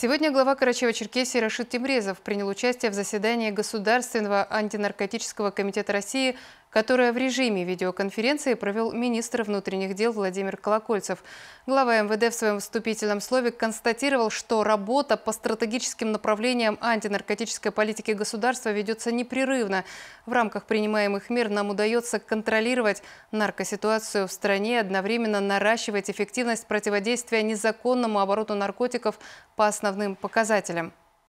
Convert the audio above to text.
Сегодня глава Карачева-Черкесии Рашид Тимрезов принял участие в заседании Государственного антинаркотического комитета России, которое в режиме видеоконференции провел министр внутренних дел Владимир Колокольцев. Глава МВД в своем вступительном слове констатировал, что работа по стратегическим направлениям антинаркотической политики государства ведется непрерывно. В рамках принимаемых мер нам удается контролировать наркоситуацию в стране, одновременно наращивать эффективность противодействия незаконному обороту наркотиков по основанию основным показателем.